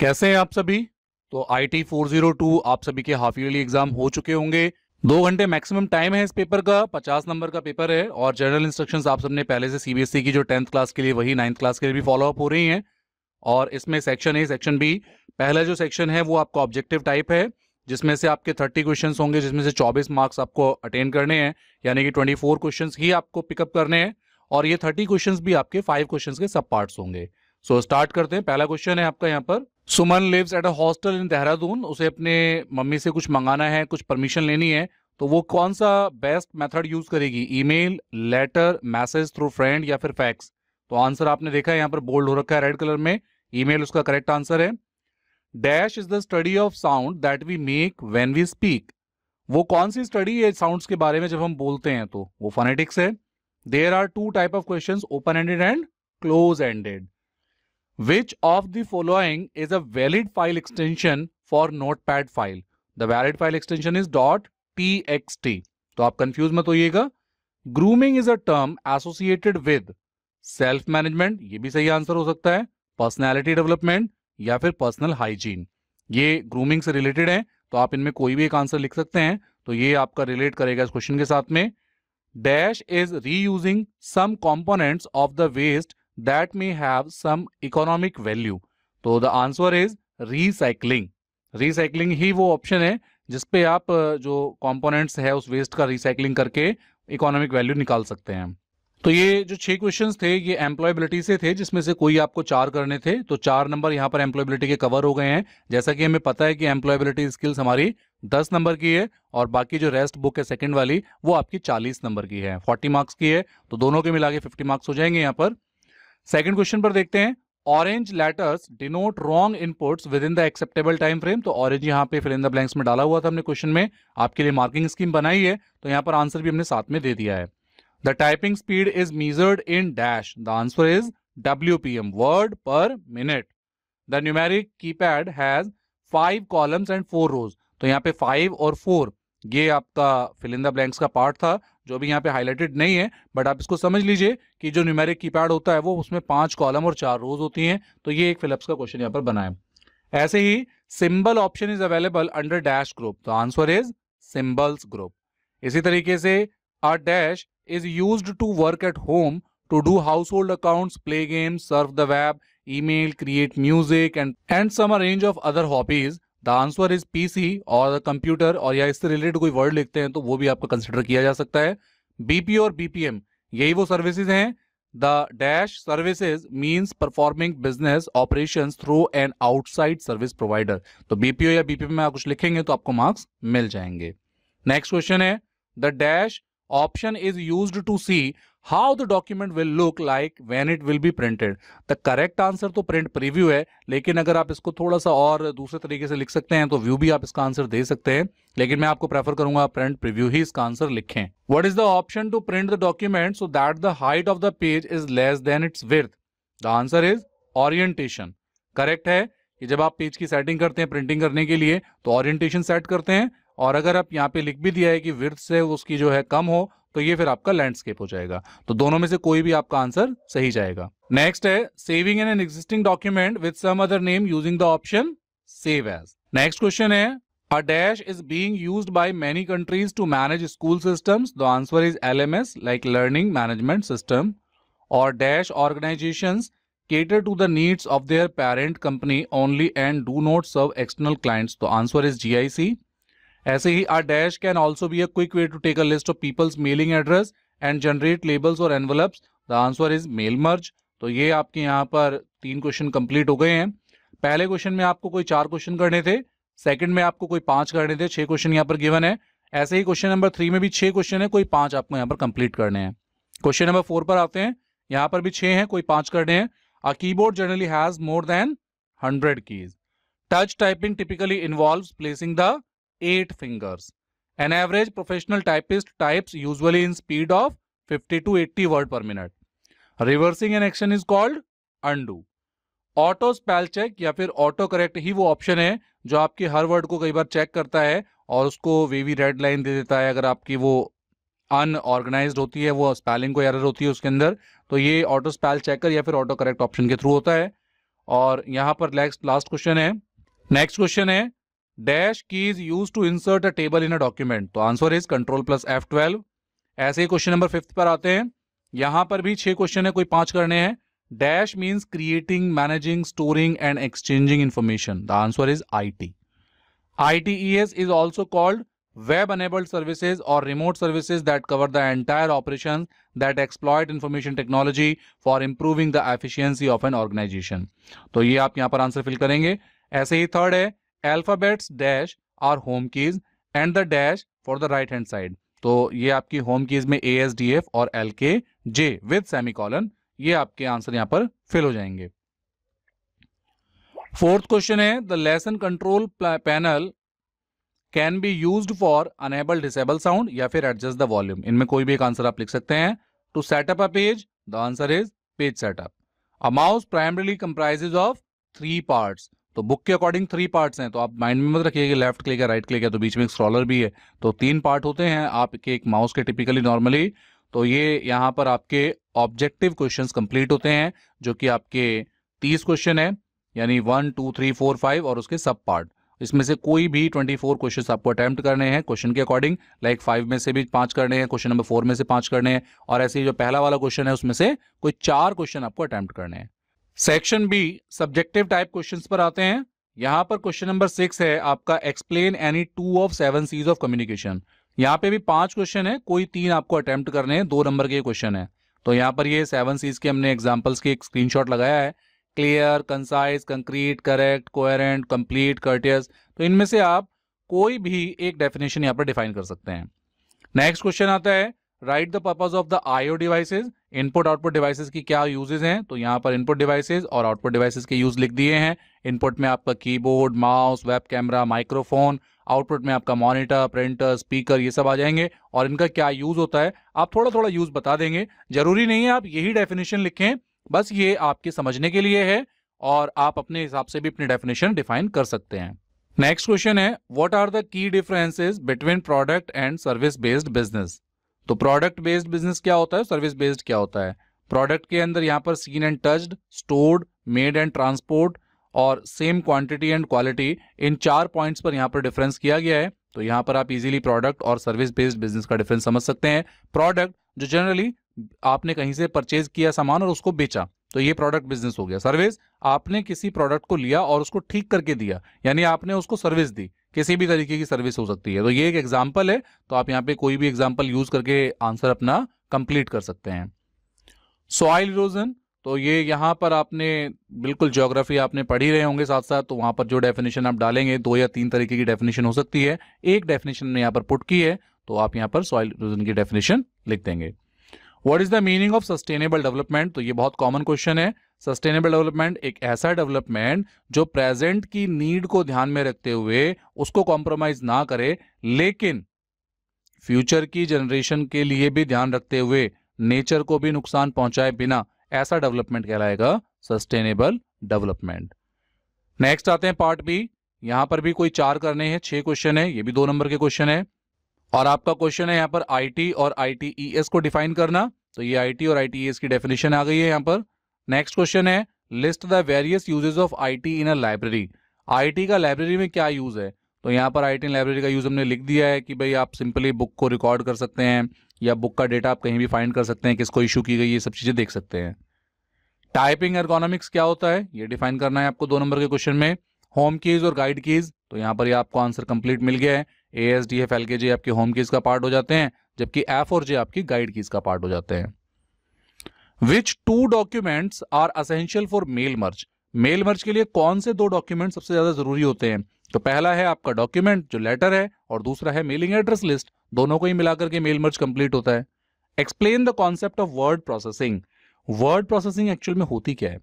कैसे हैं आप सभी तो I T four zero two आप सभी के हाफ ईयरली एग्जाम हो चुके होंगे दो घंटे मैक्सिमम टाइम है इस पेपर का पचास नंबर का पेपर है और जनरल इंस्ट्रक्शंस आप सबने पहले से सीबीएसई e की जो टेंथ क्लास के लिए वही नाइन्थ क्लास के लिए भी फॉलोअप हो रही हैं और इसमें सेक्शन ए सेक्शन बी पहला जो सेक्शन है वो आपका ऑब्जेक्टिव टाइप है जिसमें से आपके थर्टी क्वेश्चन होंगे जिसमें से चौबीस मार्क्स आपको अटेंड करने हैं यानी कि ट्वेंटी फोर क्वेश्चन ही आपको पिकअप करने हैं और ये थर्टी क्वेश्चन भी आपके फाइव क्वेश्चन के सब पार्ट्स होंगे सो so, स्टार्ट करते हैं पहला क्वेश्चन है आपका यहाँ पर Suman lives at a hostel in Dehradun उसे अपने मम्मी से कुछ मंगाना है कुछ परमिशन लेनी है तो वो कौन सा बेस्ट मेथड यूज करेगी email letter message through friend या फिर फैक्स तो आंसर आपने देखा है यहाँ पर बोल्ड हो रखा है रेड कलर में ईमेल उसका करेक्ट आंसर है dash is the study of sound that we make when we speak वो कौन सी स्टडी है साउंड्स के बारे में जब हम बोलते हैं तो वो फोनेटिक्स है there are two type of question open ended and close ended Which of the following is a valid file extension for notepad file? The valid file extension is .txt. तो आप कंफ्यूज मत होइएगा grooming is a term associated with self management ये भी सही answer हो सकता है पर्सनैलिटी डेवलपमेंट या फिर पर्सनल हाइजीन ये ग्रूमिंग से रिलेटेड है तो आप इनमें कोई भी एक आंसर लिख सकते हैं तो ये आपका रिलेट करेगा इस क्वेश्चन के साथ में dash is reusing some component of the waste that may have some economic value. तो the answer is recycling. Recycling ही वो option है जिसपे आप जो components है उस waste का recycling करके economic value निकाल सकते हैं तो ये जो छह क्वेश्चंस थे ये एम्प्लॉयबिलिटी से थे जिसमें से कोई आपको चार करने थे तो चार नंबर यहाँ पर एम्प्लॉयबिलिटी के कवर हो गए हैं जैसा कि हमें पता है कि एम्प्लॉयबिलिटी स्किल्स हमारी दस नंबर की है और बाकी जो रेस्ट बुक है सेकंड वाली वो आपकी चालीस नंबर की है फोर्टी मार्क्स की है तो दोनों के मिला के फिफ्टी मार्क्स हो जाएंगे यहाँ पर सेकंड क्वेश्चन पर देखते हैं orange letters denote wrong inputs within the acceptable time frame तो ऑरेंज यहाँ पे फिल इन द ब्लैंक्स में डाला हुआ था हमने क्वेश्चन में आपके लिए मार्किंग स्कीम बनाई है तो यहाँ पर आंसर भी हमने साथ में दे दिया है the typing speed is measured in dash the answer is W P M word per minute the numeric keypad has five columns and four rows तो यहाँ पे फाइव और फोर ये आपका फिलिंदा ब्लैंक्स का पार्ट था जो भी यहाँ पे हाईलाइटेड नहीं है बट आप इसको समझ लीजिए कि जो न्यूमेरिक कीपैड होता है वो उसमें पांच कॉलम और चार रोज होती हैं तो ये एक फिलअप्स का क्वेश्चन यहाँ पर बना है ऐसे ही symbol option is available under dash group तो आंसर इज सिंबल्स ग्रुप इसी तरीके से a dash is use to work at home to do household account play game surf the web email create music and and some range of other hobbies the answer is PC और computer और या इससे related कोई word लिखते हैं तो वो भी आपका कंसिडर किया जा सकता है बीपी और बीपीएम यही वो सर्विसेज हैं the dash services means performing business operation through an outside service provider तो बीपीओ या बीपीएम में आप कुछ लिखेंगे तो आपको मार्क्स मिल जाएंगे नेक्स्ट क्वेश्चन है the dash option is use to see how the document will look like when it will be printed the correct answer तो प्रिंट preview है लेकिन अगर आप इसको थोड़ा सा और दूसरे तरीके से लिख सकते हैं तो व्यू भी आप इसका आंसर दे सकते हैं लेकिन मैं आपको प्रेफर करूंगा प्रिंट प्रिव्यू ही इसका आंसर लिखें what is the option to print the document so that the height of the page is less than its width the answer is orientation correct है कि जब आप पेज की सेटिंग करते हैं प्रिंटिंग करने के लिए तो ऑरियंटेशन सेट करते हैं और अगर आप यहाँ पे लिख भी दिया है कि विर्थ से उसकी जो है कम हो तो ये फिर आपका लैंडस्केप हो जाएगा तो दोनों में से कोई भी आपका आंसर सही जाएगा नेक्स्ट है saving an an existing document with some other name using the option save as next question है a dash is being use by many countries to manage school system the answer is L M S like learning management system और dash organisation cater to the needs of their parent company only and do not serve external clients तो answer is G I C ऐसे ही are dash can also be a quick way to take a list of people's mailing address and generate labels और envelopes the answer is mail merge तो ये आपके यहाँ पर तीन क्वेश्चन कंप्लीट हो गए हैं पहले क्वेश्चन में आपको कोई चार क्वेश्चन करने थे सेकंड में आपको कोई पांच करने थे छह क्वेश्चन यहाँ पर गिवन है ऐसे ही क्वेश्चन नंबर थ्री में भी छह क्वेश्चन है कोई पांच आपको यहाँ पर कंप्लीट करने हैं क्वेश्चन नंबर फोर पर आते हैं यहाँ पर भी छह हैं कोई पांच करने हैं a keyboard generally has more than hundred keys touch typing typically involve placing the eight fingers. An average professional typist types usually in speed of 50 to 80 word per minute. Reversing an action is called undo. Auto spell check या फिर auto correct ही वो option है जो आपके हर word को कई बार check करता है और उसको वेवी रेड लाइन दे देता है अगर आपकी वो अनऑर्गेनाइज होती है वो स्पेलिंग को एरर होती है उसके अंदर तो ये ऑटो स्पेल चेकर या फिर ऑटो करेक्ट ऑप्शन के थ्रू होता है और यहाँ पर नेक्स्ट लास्ट क्वेश्चन है नेक्स्ट क्वेश्चन है dash is use to insert a table in a document तो answer is control plus F twelve ऐसे ही क्वेश्चन नंबर फिफ्थ पर आते हैं यहां पर भी छह क्वेश्चन है कोई पांच करने हैं dash means creating managing storing and exchanging information the answer is I T I T E S is also called web enabled services और remote services that cover the entire operation that exploited information technology for improving the efficiency of an organisation तो ये आप यहां पर answer fill करेंगे ऐसे ही third है alphabets dash are home keys and the dash for the right hand side तो ये आपकी होम कीज में ए एस डी एफ और L K J with semi colon ये आपके आंसर यहां पर फिल हो जाएंगे फोर्थ क्वेश्चन है the lesson control panel can be use for enable disable sound या फिर एडजस्ट द वॉल्यूम इनमें कोई भी एक आंसर आप लिख सकते हैं to setup a page the answer is page setup a mouse primarily comprises of three parts तो बुक के अकॉर्डिंग थ्री पार्ट्स हैं तो आप माइंड में मत रखिए कि लेफ्ट क्लिक है राइट क्लिक है तो बीच में एक स्क्रॉलर भी है तो तीन पार्ट होते हैं आपके एक माउस के टिपिकली नॉर्मली तो ये यहाँ पर आपके ऑब्जेक्टिव क्वेश्चन कंप्लीट होते हैं जो कि आपके तीस क्वेश्चन है यानी one two three four five और उसके सब पार्ट इसमें से कोई भी ट्वेंटी फोर क्वेश्चन आपको अटैम्प्ट करने हैं क्वेश्चन के अकॉर्डिंग लाइक फाइव में से भी पांच करने हैं क्वेश्चन नंबर फोर में से पांच करने हैं और ऐसे जो पहला वाला क्वेश्चन है उसमें से कोई चार क्वेश्चन आपको अटैम्प्ट करने हैं section B subjective type questions पर आते हैं यहां पर क्वेश्चन नंबर सिक्स है आपका explain any two of seven Cs of communication यहाँ पे भी पांच क्वेश्चन है कोई तीन आपको अटेम्प्ट करने हैं दो नंबर के क्वेश्चन है तो यहां पर ये सेवन सीज के हमने एग्जाम्पल्स की एक स्क्रीनशॉट लगाया है clear concise concrete correct coherent कंप्लीट कर्टियस तो इनमें से आप कोई भी एक डेफिनेशन यहाँ पर डिफाइन कर सकते हैं नेक्स्ट क्वेश्चन आता है write the purpose of the IO devices input output devices की क्या यूजेज हैं तो यहाँ पर इनपुट डिवाइसेज और आउटपुट डिवाइसेज के यूज लिख दिए हैं इनपुट में आपका keyboard mouse web camera microphone output में आपका मॉनिटर प्रिंटर स्पीकर ये सब आ जाएंगे और इनका क्या यूज होता है आप थोड़ा थोड़ा यूज बता देंगे जरूरी नहीं है आप यही डेफिनेशन लिखें बस ये आपके समझने के लिए है और आप अपने हिसाब से भी अपनी डेफिनेशन डिफाइन कर सकते हैं नेक्स्ट क्वेश्चन है what are the key differences between product and service based business तो प्रोडक्ट बेस्ड बिजनेस क्या होता है सर्विस बेस्ड क्या होता है प्रोडक्ट के अंदर यहाँ पर seen and touched stored made and transport और सेम क्वांटिटी एंड क्वालिटी इन चार पॉइंट्स पर यहाँ पर डिफरेंस किया गया है तो यहाँ पर आप इजीली प्रोडक्ट और सर्विस बेस्ड बिजनेस का डिफरेंस समझ सकते हैं प्रोडक्ट जो जनरली आपने कहीं से परचेज किया सामान और उसको बेचा तो ये प्रोडक्ट बिजनेस हो गया सर्विस आपने किसी प्रोडक्ट को लिया और उसको ठीक करके दिया यानी आपने उसको सर्विस दी किसी भी तरीके की सर्विस हो सकती है तो ये एक एग्जाम्पल है तो आप यहाँ पे कोई भी एग्जाम्पल यूज करके आंसर अपना कंप्लीट कर सकते हैं सॉइल इरोजन तो ये यहाँ पर आपने बिल्कुल ज्योग्राफी आपने पढ़ी रहे होंगे साथ साथ तो वहां पर जो डेफिनेशन आप डालेंगे दो या तीन तरीके की डेफिनेशन हो सकती है एक डेफिनेशन ने यहाँ पर पुट की है तो आप यहाँ पर सॉइल इरोजन की डेफिनेशन लिख देंगे what is the meaning of sustainable development तो ये बहुत कॉमन क्वेश्चन है सस्टेनेबल डेवलपमेंट एक ऐसा डेवलपमेंट जो प्रेजेंट की नीड को ध्यान में रखते हुए उसको कॉम्प्रोमाइज ना करे लेकिन फ्यूचर की जनरेशन के लिए भी ध्यान रखते हुए नेचर को भी नुकसान पहुंचाए बिना ऐसा डेवलपमेंट कहलाएगा सस्टेनेबल डेवलपमेंट नेक्स्ट आते हैं पार्ट बी यहां पर भी कोई चार करने हैं छह क्वेश्चन है ये भी दो नंबर के क्वेश्चन है और आपका क्वेश्चन है यहां पर आईटी और आईटीईएस e को डिफाइन करना तो ये आईटी और आईटीईएस e की डेफिनेशन आ गई है यहां पर नेक्स्ट क्वेश्चन है list the various usages of IT in a library IT का लाइब्रेरी में क्या यूज है तो यहाँ पर आईटी लाइब्रेरी का यूज हमने लिख दिया है कि भाई आप सिंपली बुक को रिकॉर्ड कर सकते हैं या बुक का डेटा आप कहीं भी फाइंड कर सकते हैं किसको इशू की गई ये सब चीजें देख सकते हैं टाइपिंग एर्गोनॉमिक्स क्या होता है ये डिफाइन करना है आपको दो नंबर के क्वेश्चन में होम कीज और गाइड कीज तो यहाँ पर ये आपको आंसर कंप्लीट मिल गया है A S D F L K G आपके होम कीज का पार्ट हो जाते हैं जबकि एफ और जे आपकी गाइड कीज का पार्ट हो जाते हैं which two documents are essential for mail merge mail merge के लिए कौन से दो डॉक्यूमेंट सबसे ज्यादा जरूरी होते हैं तो पहला है आपका डॉक्यूमेंट जो लेटर है और दूसरा है मेलिंग एड्रेस लिस्ट दोनों को ही मिलाकर के मेल मर्ज कंप्लीट होता है explain the concept of word processing word processing actual में होती क्या है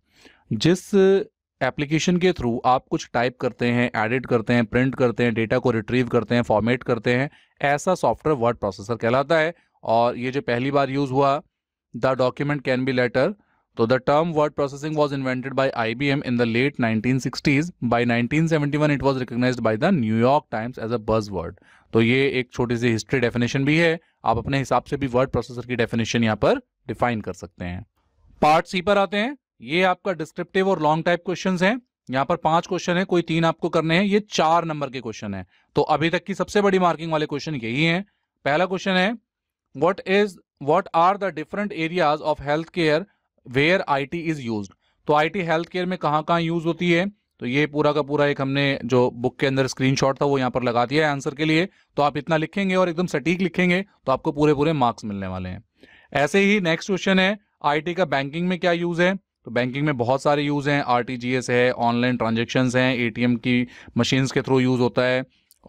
जिस एप्लीकेशन के थ्रू आप कुछ टाइप करते हैं एडिट करते हैं प्रिंट करते हैं डेटा को रिट्रीव करते हैं फॉर्मेट करते हैं ऐसा सॉफ्टवेयर वर्ड प्रोसेसर कहलाता है और ये जो पहली बार यूज हुआ तो the term word processing was invented by I B M in the late nineteen sixties by nineteen seventy one it was recognise by the New York Times as a a word तो ये एक छोटी सी history definition भी है आप अपने हिसाब से भी वर्ड प्रोसेसर की डेफिनेशन यहाँ पर डिफाइन कर सकते हैं पार्ट सी पर आते हैं ये आपका डिस्क्रिप्टिव और लॉन्ग टाइप क्वेश्चन है यहाँ पर पांच क्वेश्चन है कोई तीन आपको करने हैं ये चार नंबर के क्वेश्चन है तो अभी तक की सबसे बड़ी मार्किंग वाले क्वेश्चन यही है पहला क्वेश्चन है what is what are the different areas of healthcare where IT is used तो IT केयर में कहाँ कहाँ यूज होती है तो ये पूरा का पूरा एक हमने जो बुक के अंदर स्क्रीन शॉट था वो यहाँ पर लगा दिया है आंसर के लिए तो आप इतना लिखेंगे और एकदम सटीक लिखेंगे तो आपको पूरे पूरे मार्क्स मिलने वाले हैं ऐसे ही नेक्स्ट क्वेश्चन है आई टी का बैंकिंग में क्या यूज़ है तो बैंकिंग में बहुत सारे यूज़ हैं आर टी जी एस है ऑनलाइन ट्रांजेक्शन्स हैं ए टी एम की मशीन्स के थ्रू यूज़ होता है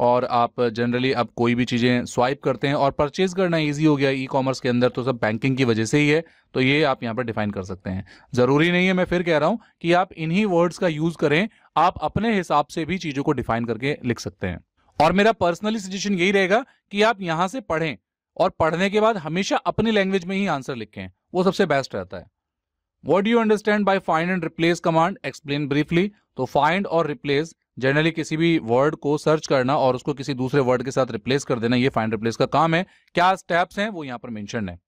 और आप जनरली आप कोई भी चीज़ें स्वाइप करते हैं और परचेज करना ईजी हो गया ई कॉमर्स के अंदर तो सब बैंकिंग की वजह से ही है तो ये आप यहाँ पर डिफाइन कर सकते हैं ज़रूरी नहीं है मैं फिर कह रहा हूँ कि आप इन्हीं वर्ड्स का यूज़ करें आप अपने हिसाब से भी चीज़ों को डिफाइन करके लिख सकते हैं और मेरा पर्सनली सजेशन यही रहेगा कि आप यहाँ से पढ़ें और पढ़ने के बाद हमेशा अपनी लैंग्वेज में ही आंसर लिखें वो सबसे बेस्ट रहता है what you understand by find and replace command explain briefly तो फाइंड और रिप्लेस जनरली किसी भी वर्ड को सर्च करना और उसको किसी दूसरे वर्ड के साथ रिप्लेस कर देना ये फाइंड रिप्लेस का काम है क्या स्टेप्स हैं वो यहाँ पर मेंशन है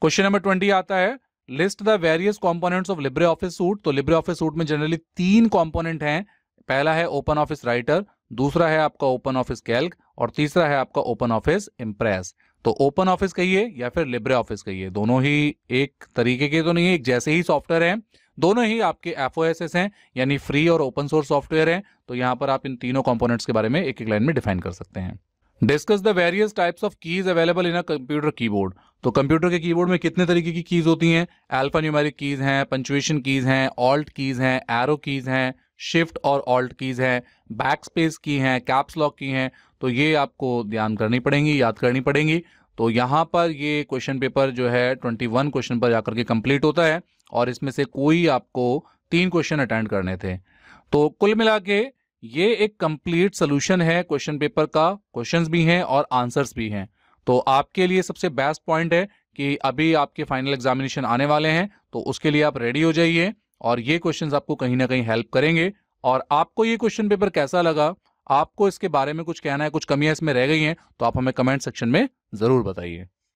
क्वेश्चन नंबर ट्वेंटी आता है list the various components of libre office suite तो लिब्रे ऑफिस सूट में जनरली तीन कॉम्पोनेंट है पहला है ओपन ऑफिस राइटर दूसरा है आपका ओपन ऑफिस कैल्क और तीसरा है आपका ओपन ऑफिस इम्प्रेस तो ओपन ऑफिस कहिए या फिर लिब्रे ऑफिस कहिए दोनों ही एक तरीके के तो नहीं है एक जैसे ही सॉफ्टवेयर है दोनों ही आपके एफ हैं यानी फ्री और ओपन सोर्स सॉफ्टवेयर हैं तो यहाँ पर आप इन तीनों कंपोनेंट्स के बारे में एक एक लाइन में डिफाइन कर सकते हैं discuss the various types of keys available in a computer keyboard तो कंप्यूटर के कीबोर्ड में कितने तरीके की कीज होती हैं एल्फा न्यूमेरिक कीज हैं पंचुएशन कीज हैं ऑल्ट कीज हैं एरो कीज हैं शिफ्ट और ऑल्ट कीज हैं बैक स्पेस की हैं कैप्स लॉक की हैं तो ये आपको ध्यान करनी पड़ेंगी याद करनी पड़ेंगी तो यहाँ पर ये क्वेश्चन पेपर जो है 21 क्वेश्चन पर जाकर के कंप्लीट होता है और इसमें से कोई आपको तीन क्वेश्चन अटेंड करने थे तो कुल मिला के ये एक कंप्लीट सोल्यूशन है क्वेश्चन पेपर का क्वेश्चंस भी हैं और आंसर्स भी हैं तो आपके लिए सबसे बेस्ट पॉइंट है कि अभी आपके फाइनल एग्जामिनेशन आने वाले हैं तो उसके लिए आप रेडी हो जाइए और ये क्वेश्चंस आपको कहीं ना कहीं हेल्प करेंगे और आपको ये क्वेश्चन पेपर कैसा लगा आपको इसके बारे में कुछ कहना है कुछ कमियां इसमें रह गई हैं तो आप हमें कमेंट सेक्शन में ज़रूर बताइए